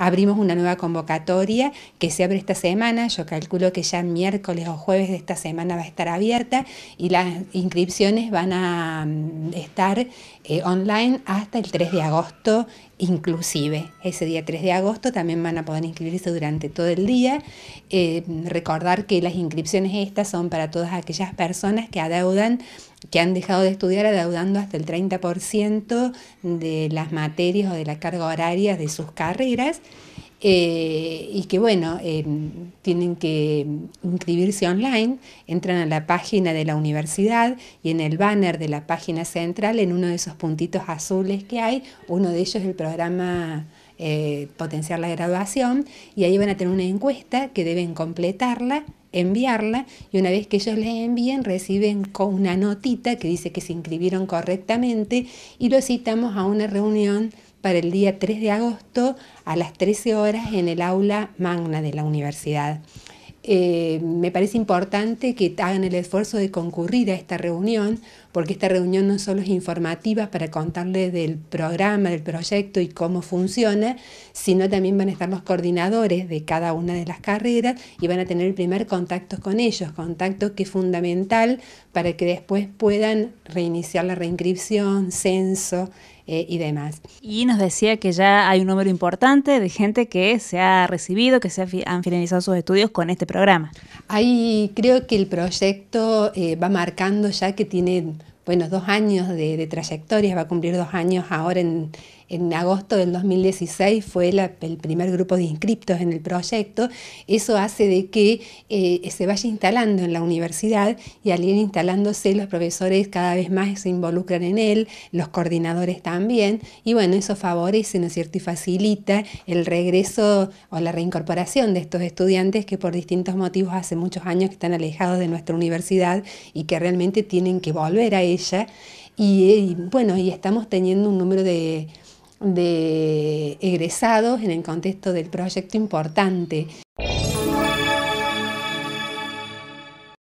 abrimos una nueva convocatoria que se abre esta semana. Yo calculo que ya miércoles o jueves de esta semana va a estar abierta y las inscripciones van a mm, estar eh, online hasta el 3 de agosto inclusive. Ese día 3 de agosto también van a poder inscribirse durante todo el día. Eh, recordar que las inscripciones estas son para todas aquellas personas que adeudan, que han dejado de estudiar adeudando hasta el 30% de las materias o de la carga horaria de sus carreras eh, y que bueno, em, tienen que em, inscribirse online, entran a la página de la universidad y en el banner de la página central, en uno de esos puntitos azules que hay, uno de ellos es el programa eh, Potenciar la Graduación, y ahí van a tener una encuesta que deben completarla enviarla y una vez que ellos le envíen reciben con una notita que dice que se inscribieron correctamente y lo citamos a una reunión para el día 3 de agosto a las 13 horas en el aula magna de la universidad. Eh, me parece importante que hagan el esfuerzo de concurrir a esta reunión, porque esta reunión no solo es informativa para contarles del programa, del proyecto y cómo funciona, sino también van a estar los coordinadores de cada una de las carreras y van a tener el primer contacto con ellos, contacto que es fundamental para que después puedan reiniciar la reinscripción, censo, eh, y demás. Y nos decía que ya hay un número importante de gente que se ha recibido, que se han finalizado sus estudios con este programa. Ahí creo que el proyecto eh, va marcando ya que tiene, bueno, dos años de, de trayectoria, va a cumplir dos años ahora en en agosto del 2016 fue el primer grupo de inscriptos en el proyecto, eso hace de que eh, se vaya instalando en la universidad y al ir instalándose los profesores cada vez más se involucran en él, los coordinadores también, y bueno, eso favorece, ¿no es cierto?, y facilita el regreso o la reincorporación de estos estudiantes que por distintos motivos hace muchos años que están alejados de nuestra universidad y que realmente tienen que volver a ella. y, eh, y bueno, y estamos teniendo un número de de egresados en el contexto del proyecto importante.